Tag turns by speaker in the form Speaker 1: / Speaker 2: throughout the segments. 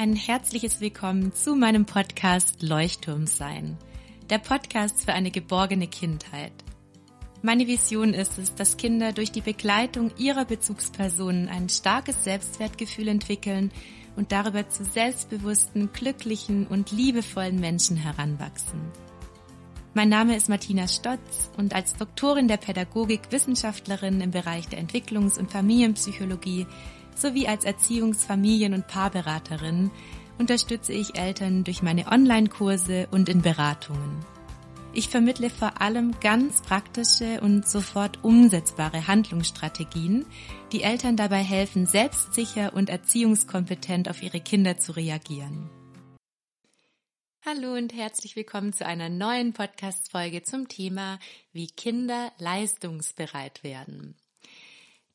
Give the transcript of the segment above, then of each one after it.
Speaker 1: ein herzliches Willkommen zu meinem Podcast Leuchtturm sein, der Podcast für eine geborgene Kindheit. Meine Vision ist es, dass Kinder durch die Begleitung ihrer Bezugspersonen ein starkes Selbstwertgefühl entwickeln und darüber zu selbstbewussten, glücklichen und liebevollen Menschen heranwachsen. Mein Name ist Martina Stotz und als Doktorin der Pädagogik Wissenschaftlerin im Bereich der Entwicklungs- und Familienpsychologie sowie als Erziehungsfamilien- und Paarberaterin unterstütze ich Eltern durch meine Online-Kurse und in Beratungen. Ich vermittle vor allem ganz praktische und sofort umsetzbare Handlungsstrategien, die Eltern dabei helfen, selbstsicher und erziehungskompetent auf ihre Kinder zu reagieren. Hallo und herzlich willkommen zu einer neuen Podcast-Folge zum Thema, wie Kinder leistungsbereit werden.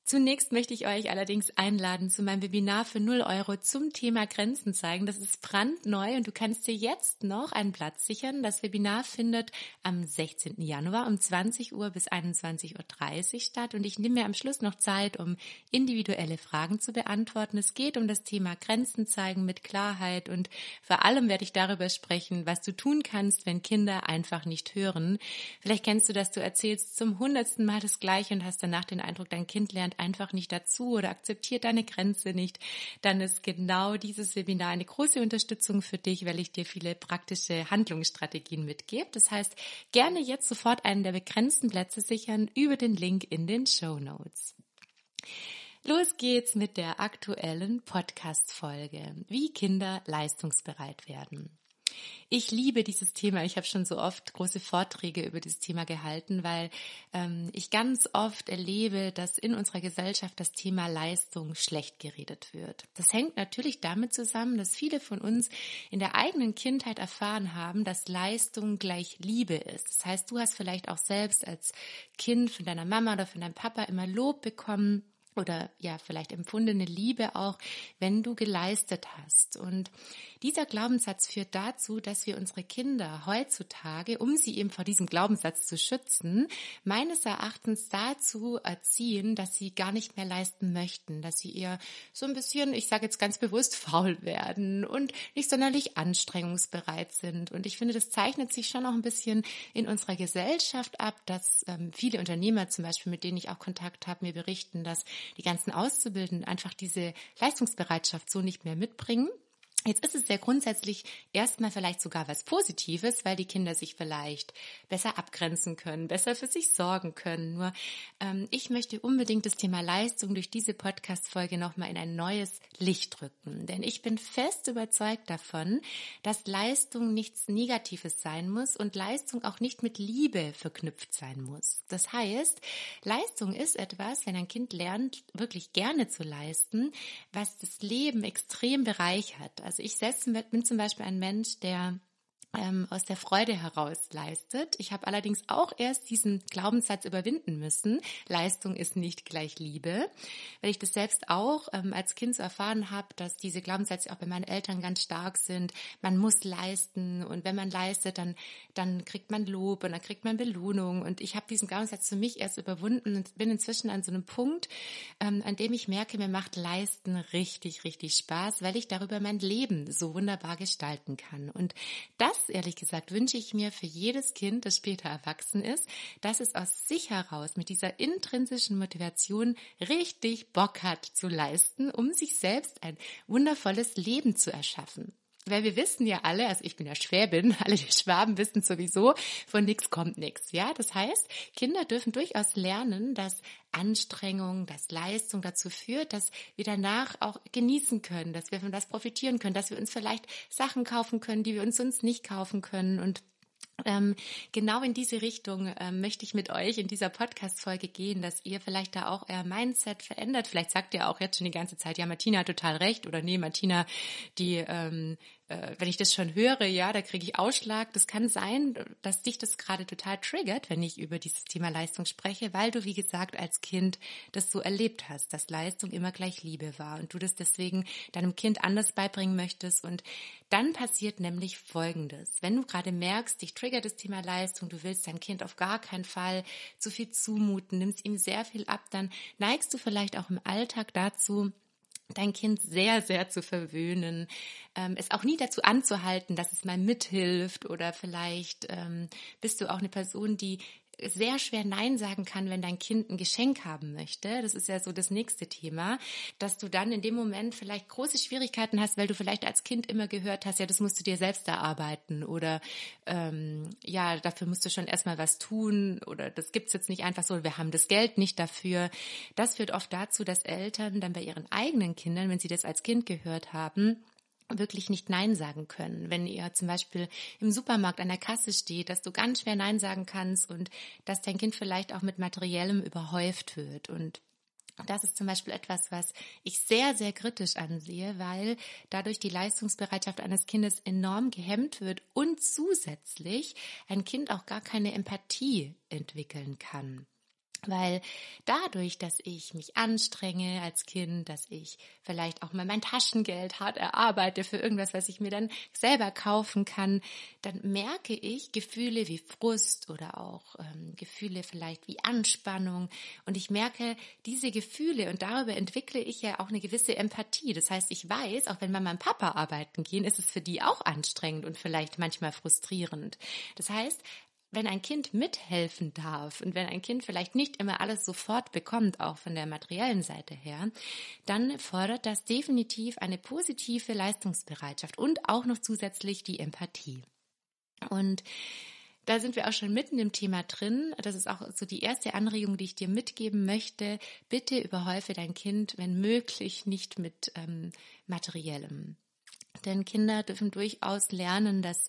Speaker 1: Zunächst möchte ich euch allerdings einladen zu meinem Webinar für 0 Euro zum Thema Grenzen zeigen. Das ist brandneu und du kannst dir jetzt noch einen Platz sichern. Das Webinar findet am 16. Januar um 20 Uhr bis 21.30 Uhr statt und ich nehme mir am Schluss noch Zeit, um individuelle Fragen zu beantworten. Es geht um das Thema Grenzen zeigen mit Klarheit und vor allem werde ich darüber sprechen, was du tun kannst, wenn Kinder einfach nicht hören. Vielleicht kennst du, das, du erzählst zum hundertsten Mal das Gleiche und hast danach den Eindruck, dein Kind lernt halt einfach nicht dazu oder akzeptiert deine Grenze nicht, dann ist genau dieses Seminar eine große Unterstützung für dich, weil ich dir viele praktische Handlungsstrategien mitgebe. Das heißt, gerne jetzt sofort einen der begrenzten Plätze sichern über den Link in den Show Notes. Los geht's mit der aktuellen Podcast-Folge, wie Kinder leistungsbereit werden. Ich liebe dieses Thema. Ich habe schon so oft große Vorträge über dieses Thema gehalten, weil ähm, ich ganz oft erlebe, dass in unserer Gesellschaft das Thema Leistung schlecht geredet wird. Das hängt natürlich damit zusammen, dass viele von uns in der eigenen Kindheit erfahren haben, dass Leistung gleich Liebe ist. Das heißt, du hast vielleicht auch selbst als Kind von deiner Mama oder von deinem Papa immer Lob bekommen oder ja, vielleicht empfundene Liebe auch, wenn du geleistet hast. Und dieser Glaubenssatz führt dazu, dass wir unsere Kinder heutzutage, um sie eben vor diesem Glaubenssatz zu schützen, meines Erachtens dazu erziehen, dass sie gar nicht mehr leisten möchten, dass sie eher so ein bisschen, ich sage jetzt ganz bewusst, faul werden und nicht sonderlich anstrengungsbereit sind. Und ich finde, das zeichnet sich schon auch ein bisschen in unserer Gesellschaft ab, dass ähm, viele Unternehmer zum Beispiel, mit denen ich auch Kontakt habe, mir berichten, dass die ganzen Auszubildenden einfach diese Leistungsbereitschaft so nicht mehr mitbringen Jetzt ist es sehr grundsätzlich erstmal vielleicht sogar was Positives, weil die Kinder sich vielleicht besser abgrenzen können, besser für sich sorgen können. Nur ähm, ich möchte unbedingt das Thema Leistung durch diese Podcast-Folge nochmal in ein neues Licht rücken. Denn ich bin fest überzeugt davon, dass Leistung nichts Negatives sein muss und Leistung auch nicht mit Liebe verknüpft sein muss. Das heißt, Leistung ist etwas, wenn ein Kind lernt, wirklich gerne zu leisten, was das Leben extrem bereichert. Also also ich selbst bin zum Beispiel ein Mensch, der ähm, aus der Freude heraus leistet. Ich habe allerdings auch erst diesen Glaubenssatz überwinden müssen. Leistung ist nicht gleich Liebe, weil ich das selbst auch ähm, als Kind so erfahren habe, dass diese Glaubenssätze auch bei meinen Eltern ganz stark sind. Man muss leisten und wenn man leistet, dann, dann kriegt man Lob und dann kriegt man Belohnung. Und ich habe diesen Glaubenssatz für mich erst überwunden und bin inzwischen an so einem Punkt, ähm, an dem ich merke, mir macht Leisten richtig, richtig Spaß, weil ich darüber mein Leben so wunderbar gestalten kann. Und das das, ehrlich gesagt, wünsche ich mir für jedes Kind, das später erwachsen ist, dass es aus sich heraus mit dieser intrinsischen Motivation richtig Bock hat zu leisten, um sich selbst ein wundervolles Leben zu erschaffen. Weil wir wissen ja alle, also ich bin ja Schwäbin, alle die Schwaben wissen sowieso, von nichts kommt nichts. Ja, das heißt, Kinder dürfen durchaus lernen, dass Anstrengung, dass Leistung dazu führt, dass wir danach auch genießen können, dass wir von das profitieren können, dass wir uns vielleicht Sachen kaufen können, die wir uns sonst nicht kaufen können und ähm, genau in diese Richtung ähm, möchte ich mit euch in dieser Podcast-Folge gehen, dass ihr vielleicht da auch euer Mindset verändert. Vielleicht sagt ihr auch jetzt schon die ganze Zeit, ja, Martina hat total recht oder nee, Martina, die ähm, äh, wenn ich das schon höre, ja, da kriege ich Ausschlag. Das kann sein, dass dich das gerade total triggert, wenn ich über dieses Thema Leistung spreche, weil du, wie gesagt, als Kind das so erlebt hast, dass Leistung immer gleich Liebe war und du das deswegen deinem Kind anders beibringen möchtest. Und dann passiert nämlich Folgendes. Wenn du gerade merkst, dich triggert das Thema Leistung, du willst deinem Kind auf gar keinen Fall zu viel zumuten, nimmst ihm sehr viel ab, dann neigst du vielleicht auch im Alltag dazu, dein Kind sehr, sehr zu verwöhnen, ähm, es auch nie dazu anzuhalten, dass es mal mithilft oder vielleicht ähm, bist du auch eine Person, die sehr schwer Nein sagen kann, wenn dein Kind ein Geschenk haben möchte. Das ist ja so das nächste Thema, dass du dann in dem Moment vielleicht große Schwierigkeiten hast, weil du vielleicht als Kind immer gehört hast, ja, das musst du dir selbst erarbeiten oder ähm, ja, dafür musst du schon erstmal was tun oder das gibt's jetzt nicht einfach so, wir haben das Geld nicht dafür. Das führt oft dazu, dass Eltern dann bei ihren eigenen Kindern, wenn sie das als Kind gehört haben, wirklich nicht Nein sagen können. Wenn ihr zum Beispiel im Supermarkt an der Kasse steht, dass du ganz schwer Nein sagen kannst und dass dein Kind vielleicht auch mit Materiellem überhäuft wird und das ist zum Beispiel etwas, was ich sehr, sehr kritisch ansehe, weil dadurch die Leistungsbereitschaft eines Kindes enorm gehemmt wird und zusätzlich ein Kind auch gar keine Empathie entwickeln kann. Weil dadurch, dass ich mich anstrenge als Kind, dass ich vielleicht auch mal mein Taschengeld hart erarbeite für irgendwas, was ich mir dann selber kaufen kann, dann merke ich Gefühle wie Frust oder auch ähm, Gefühle vielleicht wie Anspannung. Und ich merke diese Gefühle und darüber entwickle ich ja auch eine gewisse Empathie. Das heißt, ich weiß, auch wenn Mama und Papa arbeiten gehen, ist es für die auch anstrengend und vielleicht manchmal frustrierend. Das heißt, wenn ein Kind mithelfen darf und wenn ein Kind vielleicht nicht immer alles sofort bekommt, auch von der materiellen Seite her, dann fordert das definitiv eine positive Leistungsbereitschaft und auch noch zusätzlich die Empathie. Und da sind wir auch schon mitten im Thema drin. Das ist auch so die erste Anregung, die ich dir mitgeben möchte. Bitte überhäufe dein Kind, wenn möglich, nicht mit ähm, materiellem. Denn Kinder dürfen durchaus lernen, dass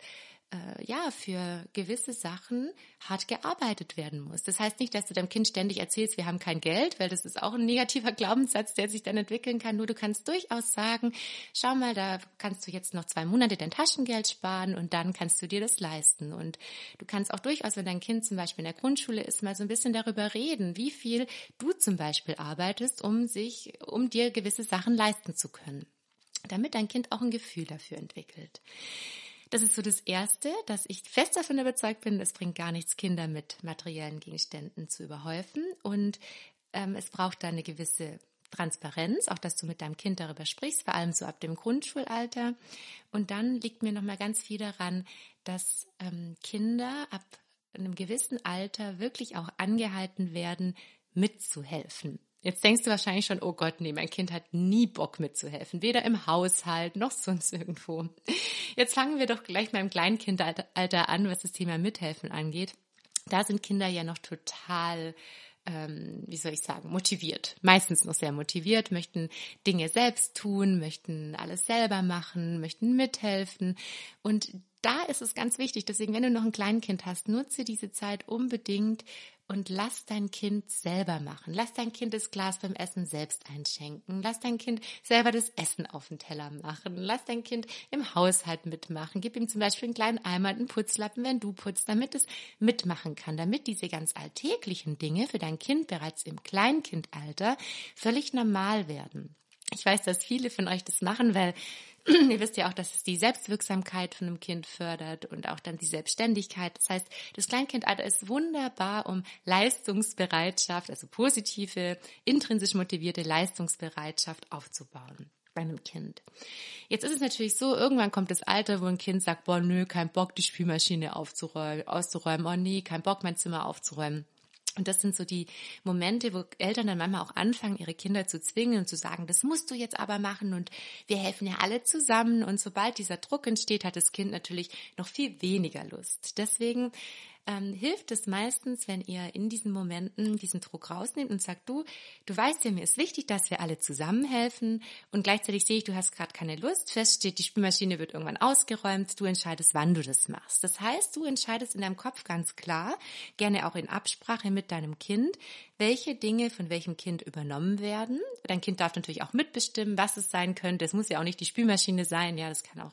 Speaker 1: äh, ja, für gewisse Sachen hart gearbeitet werden muss. Das heißt nicht, dass du deinem Kind ständig erzählst, wir haben kein Geld, weil das ist auch ein negativer Glaubenssatz, der sich dann entwickeln kann. Nur du kannst durchaus sagen, schau mal, da kannst du jetzt noch zwei Monate dein Taschengeld sparen und dann kannst du dir das leisten. Und du kannst auch durchaus, wenn dein Kind zum Beispiel in der Grundschule ist, mal so ein bisschen darüber reden, wie viel du zum Beispiel arbeitest, um sich, um dir gewisse Sachen leisten zu können damit dein Kind auch ein Gefühl dafür entwickelt. Das ist so das Erste, dass ich fest davon überzeugt bin, es bringt gar nichts, Kinder mit materiellen Gegenständen zu überhäufen. Und ähm, es braucht da eine gewisse Transparenz, auch dass du mit deinem Kind darüber sprichst, vor allem so ab dem Grundschulalter. Und dann liegt mir nochmal ganz viel daran, dass ähm, Kinder ab einem gewissen Alter wirklich auch angehalten werden, mitzuhelfen. Jetzt denkst du wahrscheinlich schon, oh Gott, nee, mein Kind hat nie Bock mitzuhelfen, weder im Haushalt noch sonst irgendwo. Jetzt fangen wir doch gleich mal im Kleinkindalter an, was das Thema Mithelfen angeht. Da sind Kinder ja noch total ähm, wie soll ich sagen, motiviert. Meistens noch sehr motiviert, möchten Dinge selbst tun, möchten alles selber machen, möchten mithelfen. Und da ist es ganz wichtig. Deswegen, wenn du noch ein Kleinkind hast, nutze diese Zeit unbedingt und lass dein Kind selber machen. Lass dein Kind das Glas beim Essen selbst einschenken. Lass dein Kind selber das Essen auf den Teller machen. Lass dein Kind im Haushalt mitmachen. Gib ihm zum Beispiel einen kleinen Eimer, einen Putzlappen, wenn du putzt, damit es mitmachen kann, damit diese ganz alltäglichen Dinge für dein Kind bereits im Kleinkindalter völlig normal werden. Ich weiß, dass viele von euch das machen, weil ihr wisst ja auch, dass es die Selbstwirksamkeit von einem Kind fördert und auch dann die Selbstständigkeit. Das heißt, das Kleinkindalter ist wunderbar, um Leistungsbereitschaft, also positive, intrinsisch motivierte Leistungsbereitschaft aufzubauen bei einem Kind. Jetzt ist es natürlich so, irgendwann kommt das Alter, wo ein Kind sagt, boah, nö, kein Bock, die Spülmaschine aufzuräumen, auszuräumen, oh nee, kein Bock, mein Zimmer aufzuräumen. Und das sind so die Momente, wo Eltern dann manchmal auch anfangen, ihre Kinder zu zwingen und zu sagen, das musst du jetzt aber machen und wir helfen ja alle zusammen. Und sobald dieser Druck entsteht, hat das Kind natürlich noch viel weniger Lust. Deswegen ähm, hilft es meistens, wenn ihr in diesen Momenten diesen Druck rausnehmt und sagt, du, du weißt ja, mir ist wichtig, dass wir alle zusammenhelfen und gleichzeitig sehe ich, du hast gerade keine Lust, feststeht, die Spülmaschine wird irgendwann ausgeräumt, du entscheidest, wann du das machst. Das heißt, du entscheidest in deinem Kopf ganz klar, gerne auch in Absprache mit deinem Kind, welche Dinge von welchem Kind übernommen werden. Dein Kind darf natürlich auch mitbestimmen, was es sein könnte. Es muss ja auch nicht die Spülmaschine sein, ja, das kann auch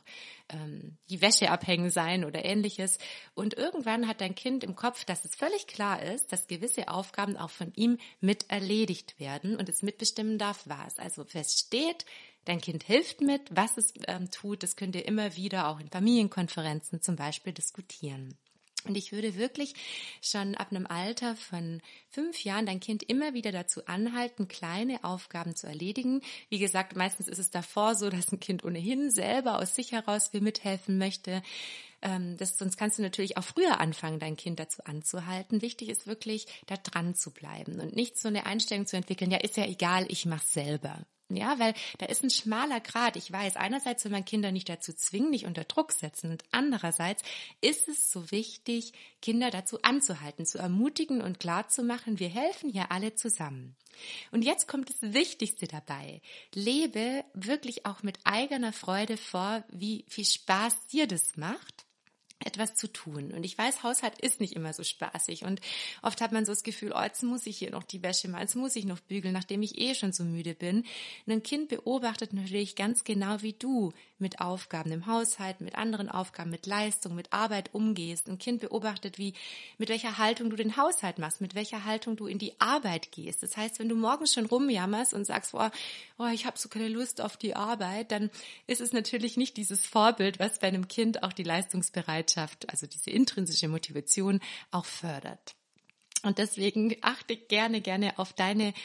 Speaker 1: ähm, die Wäsche abhängen sein oder ähnliches. Und irgendwann hat dein Kind im Kopf, dass es völlig klar ist, dass gewisse Aufgaben auch von ihm mit erledigt werden und es mitbestimmen darf, was. Also feststeht, Dein Kind hilft mit, was es ähm, tut. Das könnt ihr immer wieder auch in Familienkonferenzen zum Beispiel diskutieren. Und ich würde wirklich schon ab einem Alter von fünf Jahren dein Kind immer wieder dazu anhalten, kleine Aufgaben zu erledigen. Wie gesagt, meistens ist es davor so, dass ein Kind ohnehin selber aus sich heraus viel mithelfen möchte. Ähm, das, sonst kannst du natürlich auch früher anfangen, dein Kind dazu anzuhalten. Wichtig ist wirklich, da dran zu bleiben und nicht so eine Einstellung zu entwickeln, ja, ist ja egal, ich mach's selber. Ja, weil da ist ein schmaler Grad. Ich weiß, einerseits will man Kinder nicht dazu zwingen, nicht unter Druck setzen. Und andererseits ist es so wichtig, Kinder dazu anzuhalten, zu ermutigen und klarzumachen, wir helfen hier alle zusammen. Und jetzt kommt das Wichtigste dabei. Lebe wirklich auch mit eigener Freude vor, wie viel Spaß dir das macht etwas zu tun. Und ich weiß, Haushalt ist nicht immer so spaßig. Und oft hat man so das Gefühl, oh, jetzt muss ich hier noch die Wäsche machen, jetzt muss ich noch bügeln, nachdem ich eh schon so müde bin. Und ein Kind beobachtet natürlich ganz genau, wie du mit Aufgaben im Haushalt, mit anderen Aufgaben, mit Leistung, mit Arbeit umgehst. Ein Kind beobachtet, wie, mit welcher Haltung du den Haushalt machst, mit welcher Haltung du in die Arbeit gehst. Das heißt, wenn du morgens schon rumjammerst und sagst, oh, oh ich habe so keine Lust auf die Arbeit, dann ist es natürlich nicht dieses Vorbild, was bei einem Kind auch die Leistungsbereitschaft Bereitschaft, also diese intrinsische Motivation auch fördert. Und deswegen achte gerne, gerne auf deine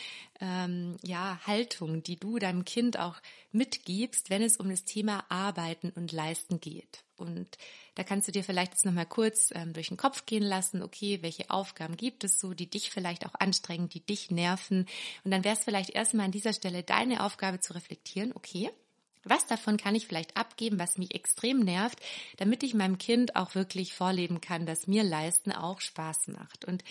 Speaker 1: ähm, ja, Haltung, die du deinem Kind auch mitgibst, wenn es um das Thema Arbeiten und Leisten geht. Und da kannst du dir vielleicht jetzt nochmal kurz ähm, durch den Kopf gehen lassen, okay, welche Aufgaben gibt es so, die dich vielleicht auch anstrengen, die dich nerven. Und dann wäre es vielleicht erstmal an dieser Stelle deine Aufgabe zu reflektieren, okay, was davon kann ich vielleicht abgeben, was mich extrem nervt, damit ich meinem Kind auch wirklich vorleben kann, dass mir Leisten auch Spaß macht. Und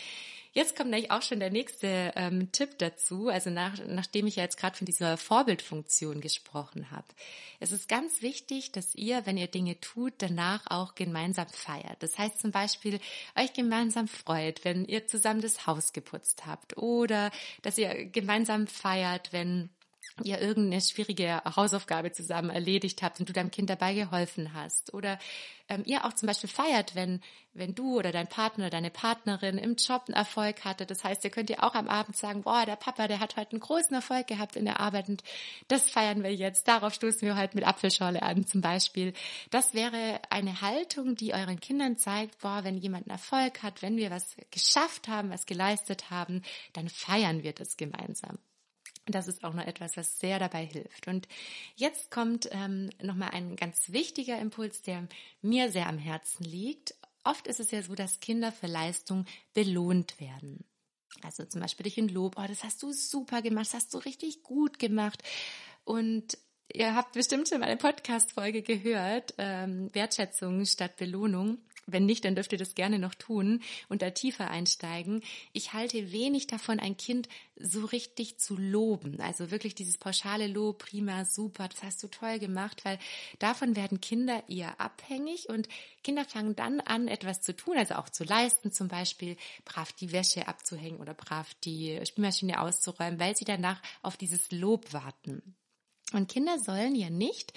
Speaker 1: jetzt kommt nämlich auch schon der nächste ähm, Tipp dazu, also nach, nachdem ich ja jetzt gerade von dieser Vorbildfunktion gesprochen habe. Es ist ganz wichtig, dass ihr, wenn ihr Dinge tut, danach auch gemeinsam feiert. Das heißt zum Beispiel, euch gemeinsam freut, wenn ihr zusammen das Haus geputzt habt oder dass ihr gemeinsam feiert, wenn ihr irgendeine schwierige Hausaufgabe zusammen erledigt habt und du deinem Kind dabei geholfen hast oder ähm, ihr auch zum Beispiel feiert, wenn wenn du oder dein Partner oder deine Partnerin im Job einen Erfolg hatte. Das heißt, ihr könnt ja auch am Abend sagen, boah, der Papa, der hat heute einen großen Erfolg gehabt in der Arbeit und das feiern wir jetzt. Darauf stoßen wir heute mit Apfelschorle an zum Beispiel. Das wäre eine Haltung, die euren Kindern zeigt, boah, wenn jemand einen Erfolg hat, wenn wir was geschafft haben, was geleistet haben, dann feiern wir das gemeinsam. Das ist auch noch etwas, was sehr dabei hilft. Und jetzt kommt ähm, nochmal ein ganz wichtiger Impuls, der mir sehr am Herzen liegt. Oft ist es ja so, dass Kinder für Leistung belohnt werden. Also zum Beispiel durch ein Lob, oh, das hast du super gemacht, das hast du richtig gut gemacht. Und ihr habt bestimmt schon mal eine Podcast-Folge gehört, ähm, Wertschätzung statt Belohnung. Wenn nicht, dann dürft ihr das gerne noch tun und da tiefer einsteigen. Ich halte wenig davon, ein Kind so richtig zu loben. Also wirklich dieses pauschale Lob, prima, super, das hast du toll gemacht, weil davon werden Kinder eher abhängig und Kinder fangen dann an, etwas zu tun, also auch zu leisten, zum Beispiel brav die Wäsche abzuhängen oder brav die Spülmaschine auszuräumen, weil sie danach auf dieses Lob warten. Und Kinder sollen ja nicht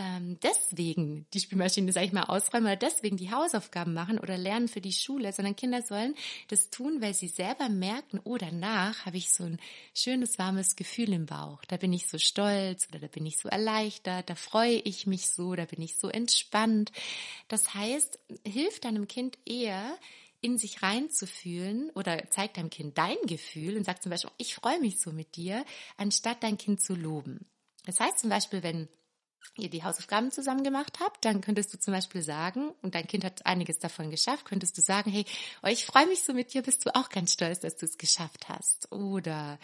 Speaker 1: ähm, deswegen die Spielmaschine, sag ich mal, ausräumen oder deswegen die Hausaufgaben machen oder lernen für die Schule, sondern Kinder sollen das tun, weil sie selber merken, oh, danach habe ich so ein schönes, warmes Gefühl im Bauch. Da bin ich so stolz oder da bin ich so erleichtert, da freue ich mich so, da bin ich so entspannt. Das heißt, hilft deinem Kind eher, in sich reinzufühlen oder zeigt deinem Kind dein Gefühl und sagt zum Beispiel, oh, ich freue mich so mit dir, anstatt dein Kind zu loben. Das heißt zum Beispiel, wenn ihr die Hausaufgaben zusammen gemacht habt, dann könntest du zum Beispiel sagen, und dein Kind hat einiges davon geschafft, könntest du sagen, hey, oh, ich freue mich so mit dir, bist du auch ganz stolz, dass du es geschafft hast. Oder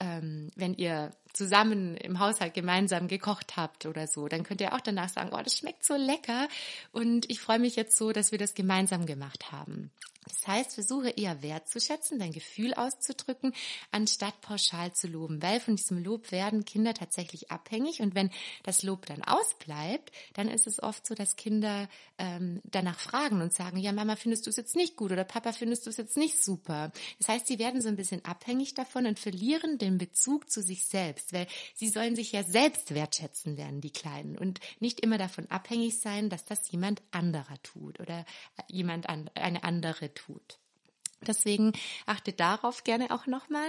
Speaker 1: ähm, wenn ihr zusammen im Haushalt gemeinsam gekocht habt oder so, dann könnt ihr auch danach sagen, oh, das schmeckt so lecker und ich freue mich jetzt so, dass wir das gemeinsam gemacht haben. Das heißt, versuche eher wertzuschätzen, dein Gefühl auszudrücken, anstatt pauschal zu loben, weil von diesem Lob werden Kinder tatsächlich abhängig und wenn das Lob dann ausbleibt, dann ist es oft so, dass Kinder ähm, danach fragen und sagen, ja Mama, findest du es jetzt nicht gut oder Papa, findest du es jetzt nicht super. Das heißt, sie werden so ein bisschen abhängig davon und verlieren den Bezug zu sich selbst selbst, weil sie sollen sich ja selbst wertschätzen lernen, die Kleinen, und nicht immer davon abhängig sein, dass das jemand anderer tut oder jemand an, eine andere tut. Deswegen achtet darauf gerne auch nochmal.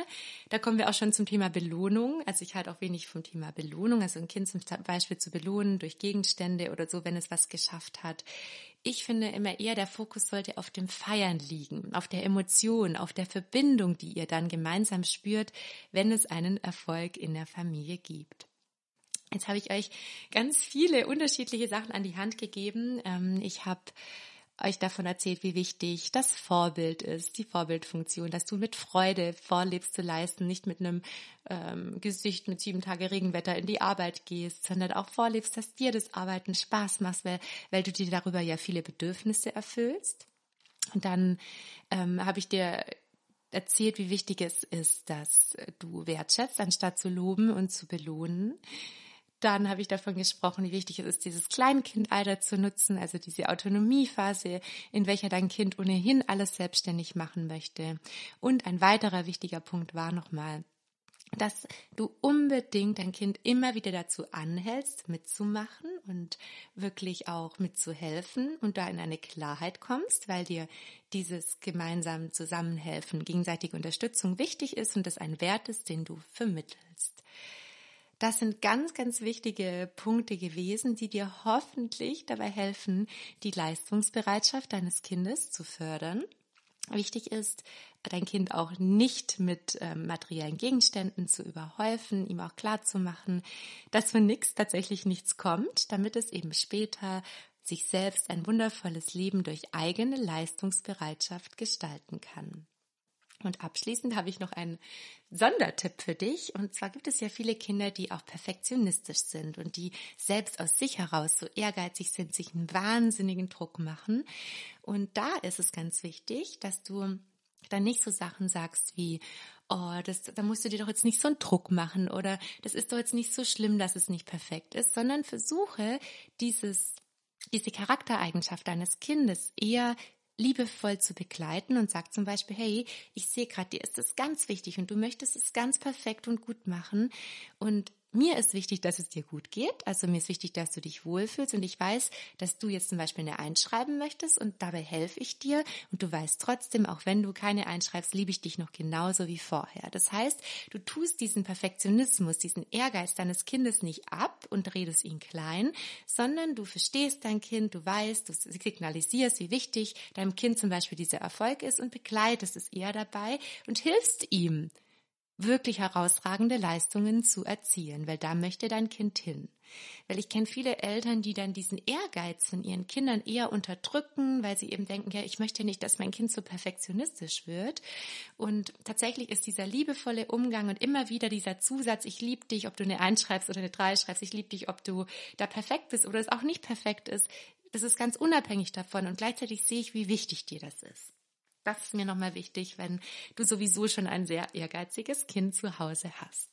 Speaker 1: Da kommen wir auch schon zum Thema Belohnung. Also ich halte auch wenig vom Thema Belohnung. Also ein Kind zum Beispiel zu belohnen durch Gegenstände oder so, wenn es was geschafft hat. Ich finde immer eher, der Fokus sollte auf dem Feiern liegen, auf der Emotion, auf der Verbindung, die ihr dann gemeinsam spürt, wenn es einen Erfolg in der Familie gibt. Jetzt habe ich euch ganz viele unterschiedliche Sachen an die Hand gegeben. Ähm, ich habe euch davon erzählt, wie wichtig das Vorbild ist, die Vorbildfunktion, dass du mit Freude vorlebst zu leisten, nicht mit einem ähm, Gesicht mit sieben Tage Regenwetter in die Arbeit gehst, sondern auch vorlebst, dass dir das Arbeiten Spaß macht, weil, weil du dir darüber ja viele Bedürfnisse erfüllst. Und dann ähm, habe ich dir erzählt, wie wichtig es ist, dass du wertschätzt, anstatt zu loben und zu belohnen, dann habe ich davon gesprochen, wie wichtig es ist, dieses Kleinkindalter zu nutzen, also diese Autonomiephase, in welcher dein Kind ohnehin alles selbstständig machen möchte. Und ein weiterer wichtiger Punkt war nochmal, dass du unbedingt dein Kind immer wieder dazu anhältst, mitzumachen und wirklich auch mitzuhelfen und da in eine Klarheit kommst, weil dir dieses gemeinsame Zusammenhelfen, gegenseitige Unterstützung wichtig ist und das ein Wert ist, den du vermittelst. Das sind ganz, ganz wichtige Punkte gewesen, die dir hoffentlich dabei helfen, die Leistungsbereitschaft deines Kindes zu fördern. Wichtig ist, dein Kind auch nicht mit ähm, materiellen Gegenständen zu überhäufen, ihm auch klar zu machen, dass für nichts tatsächlich nichts kommt, damit es eben später sich selbst ein wundervolles Leben durch eigene Leistungsbereitschaft gestalten kann. Und abschließend habe ich noch einen Sondertipp für dich. Und zwar gibt es ja viele Kinder, die auch perfektionistisch sind und die selbst aus sich heraus so ehrgeizig sind, sich einen wahnsinnigen Druck machen. Und da ist es ganz wichtig, dass du dann nicht so Sachen sagst wie, oh, das, da musst du dir doch jetzt nicht so einen Druck machen oder das ist doch jetzt nicht so schlimm, dass es nicht perfekt ist, sondern versuche dieses, diese Charaktereigenschaft deines Kindes eher liebevoll zu begleiten und sagt zum Beispiel, hey, ich sehe gerade, dir ist das ganz wichtig und du möchtest es ganz perfekt und gut machen und mir ist wichtig, dass es dir gut geht. Also mir ist wichtig, dass du dich wohlfühlst. Und ich weiß, dass du jetzt zum Beispiel eine einschreiben möchtest und dabei helfe ich dir. Und du weißt trotzdem, auch wenn du keine einschreibst, liebe ich dich noch genauso wie vorher. Das heißt, du tust diesen Perfektionismus, diesen Ehrgeiz deines Kindes nicht ab und redest ihn klein, sondern du verstehst dein Kind, du weißt, du signalisierst, wie wichtig deinem Kind zum Beispiel dieser Erfolg ist und begleitest es eher dabei und hilfst ihm wirklich herausragende Leistungen zu erzielen, weil da möchte dein Kind hin. Weil ich kenne viele Eltern, die dann diesen Ehrgeiz von ihren Kindern eher unterdrücken, weil sie eben denken, ja, ich möchte nicht, dass mein Kind so perfektionistisch wird. Und tatsächlich ist dieser liebevolle Umgang und immer wieder dieser Zusatz, ich liebe dich, ob du eine Eins schreibst oder eine Drei schreibst, ich liebe dich, ob du da perfekt bist oder es auch nicht perfekt ist, das ist ganz unabhängig davon. Und gleichzeitig sehe ich, wie wichtig dir das ist. Das ist mir nochmal wichtig, wenn du sowieso schon ein sehr ehrgeiziges Kind zu Hause hast.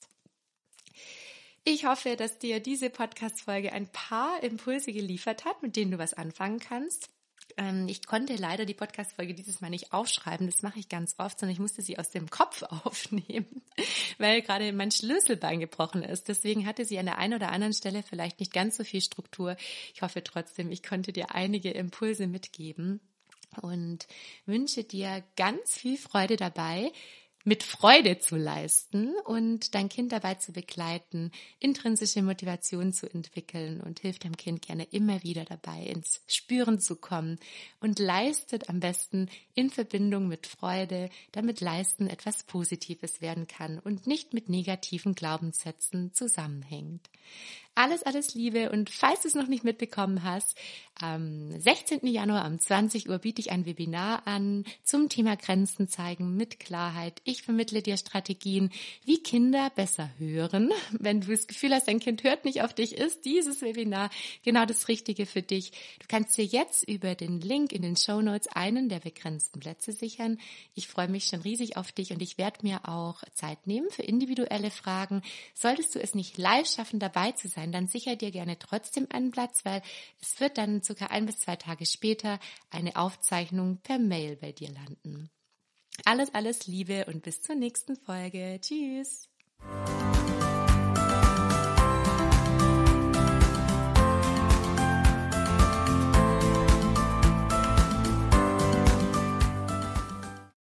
Speaker 1: Ich hoffe, dass dir diese Podcast-Folge ein paar Impulse geliefert hat, mit denen du was anfangen kannst. Ähm, ich konnte leider die Podcast-Folge dieses Mal nicht aufschreiben. Das mache ich ganz oft, sondern ich musste sie aus dem Kopf aufnehmen, weil gerade mein Schlüsselbein gebrochen ist. Deswegen hatte sie an der einen oder anderen Stelle vielleicht nicht ganz so viel Struktur. Ich hoffe trotzdem, ich konnte dir einige Impulse mitgeben und wünsche dir ganz viel Freude dabei, mit Freude zu leisten und dein Kind dabei zu begleiten, intrinsische Motivation zu entwickeln und hilft deinem Kind gerne immer wieder dabei, ins Spüren zu kommen und leistet am besten in Verbindung mit Freude, damit Leisten etwas Positives werden kann und nicht mit negativen Glaubenssätzen zusammenhängt alles, alles Liebe und falls du es noch nicht mitbekommen hast, am 16. Januar um 20 Uhr biete ich ein Webinar an zum Thema Grenzen zeigen mit Klarheit. Ich vermittle dir Strategien, wie Kinder besser hören. Wenn du das Gefühl hast, dein Kind hört nicht auf dich, ist dieses Webinar genau das Richtige für dich. Du kannst dir jetzt über den Link in den Show Notes einen der begrenzten Plätze sichern. Ich freue mich schon riesig auf dich und ich werde mir auch Zeit nehmen für individuelle Fragen. Solltest du es nicht live schaffen, dabei zu sein, kann, dann sicher dir gerne trotzdem einen Platz, weil es wird dann sogar ein bis zwei Tage später eine Aufzeichnung per Mail bei dir landen. Alles, alles Liebe und bis zur nächsten Folge. Tschüss.